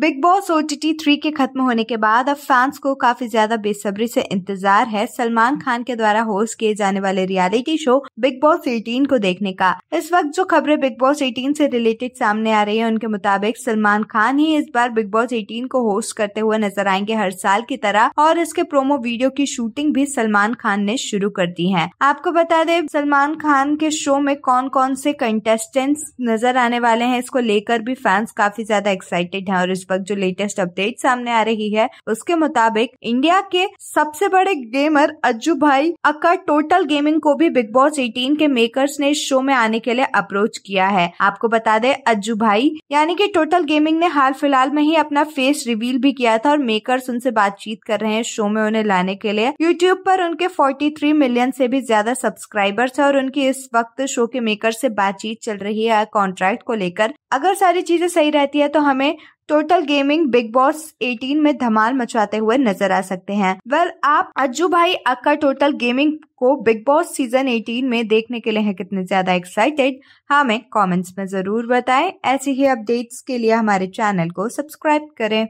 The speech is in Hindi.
big Boss O T T three के खत्म होने के बाद अब फैंस को काफी ज्यादा बेसब्री से इंतजार है सलमान खान के द्वारा होस्ट किए जाने वाले reality show Bigg Boss eighteen को देखने का इस वक्त जो खबरें बिग बॉस एटीन से रिलेटेड सामने आ रही है उनके मुताबिक सलमान खान ही इस बार बिग बॉस एटीन को होस्ट करते हुए नजर आएंगे हर साल की तरह और इसके प्रोमो वीडियो की शूटिंग भी सलमान खान ने शुरू कर दी है आपको बता दें सलमान खान के शो में कौन कौन से कंटेस्टेंट्स नजर आने वाले हैं इसको लेकर भी फैंस काफी ज्यादा एक्साइटेड है और इस वक्त जो लेटेस्ट अपडेट सामने आ रही है उसके मुताबिक इंडिया के सबसे बड़े गेमर अज्जू भाई अक्का टोटल गेमिंग को भी बिग बॉस एटीन के मेकर्स ने शो में आने के लिए अप्रोच किया है आपको बता दे अज्जू भाई यानी कि टोटल गेमिंग ने हाल फिलहाल में ही अपना फेस रिवील भी किया था और मेकर्स उनसे बातचीत कर रहे हैं शो में उन्हें लाने के लिए यूट्यूब पर उनके 43 मिलियन से भी ज्यादा सब्सक्राइबर्स है और उनकी इस वक्त शो के मेकर से बातचीत चल रही है कॉन्ट्रैक्ट को लेकर अगर सारी चीजें सही रहती है तो हमें टोटल गेमिंग बिग बॉस 18 में धमाल मचाते हुए नजर आ सकते हैं वेल आप अज्जू भाई अक्का टोटल गेमिंग को बिग बॉस सीजन 18 में देखने के लिए हैं कितने ज्यादा एक्साइटेड हमें कमेंट्स में जरूर बताएं ऐसी ही अपडेट्स के लिए हमारे चैनल को सब्सक्राइब करें